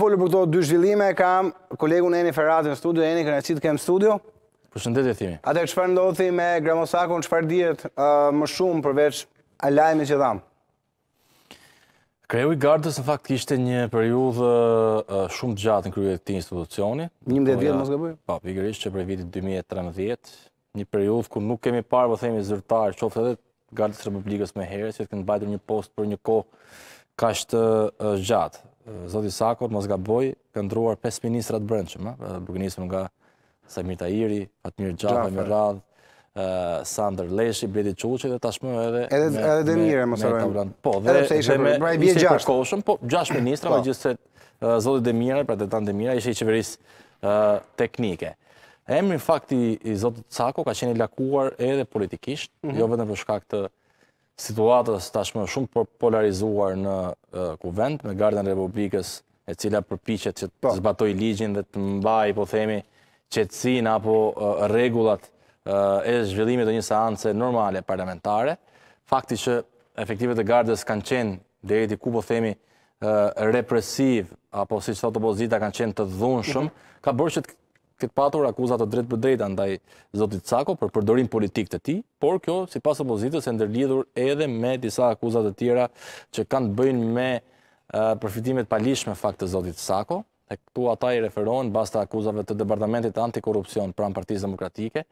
folë për këto dy zhvillime, kam kolegun Eni Ferrati në studio, Eni, kërën e qitë kemë studio. Për shëndetje, Thimi. Ate, që farë ndodhë, me Gramosako, në që farë më shumë përveç a lajme që dhamë? Kreju i gardës, në fakt, kishte një periudhë shumë gjatë në kryet të institucioni. Një mdhjet vjetë, mos ka bëjë? Pa, po, pikërisht që prej vitit 2013, një periudhë ku nuk kemi parë, vë po themi, zërtarë, qoftë edhe gardës Republikës me herës, që të këndë bajtër një post për një kohë kashtë gjatë. Zoti Sakor mos gaboj, ka ndruar pesë ministra të brendshëm, ëh, duke nisur nga Samir Tahiri, Fatmir Xhafa me radhë, ëh, Sander Leshi, Bledi Çuçi dhe tashmë edhe edhe edhe Demire mos harroj. Po, dhe edhe pse ishte me pra i gjashtë. po gjashtë ministra, po. megjithëse uh, Zoti Demire, pra Detan Demire ishte i qeverisë uh, teknike. Emri në fakti i Zotit Cako ka qenë lakuar edhe politikisht, mm -hmm. jo vetëm për shkak të situatës tashmë shumë po-, polarizuar në kuvend me Gardën Republikës e cila përpiqet që të po. zbatojë ligjin dhe të mbajë, po themi, qetësinë apo rregullat e zhvillimit të një seance normale parlamentare. Fakti që efektivet e Gardës kanë qenë deri diku po themi represiv apo siç thotë opozita kanë qenë të dhunshëm, mhm. ka bërë që këtë patur akuzat të drejtë për drejtë ndaj Zotit Cako për përdorim politik të ti, por kjo, si pas opozitës, e ndërlidhur edhe me disa akuzat të tjera që kanë të bëjnë me përfitimet palishme fakt të Zotit Cako, e këtu ata i referohen basta akuzave të Departamentit Antikorupcion pranë partiz demokratike,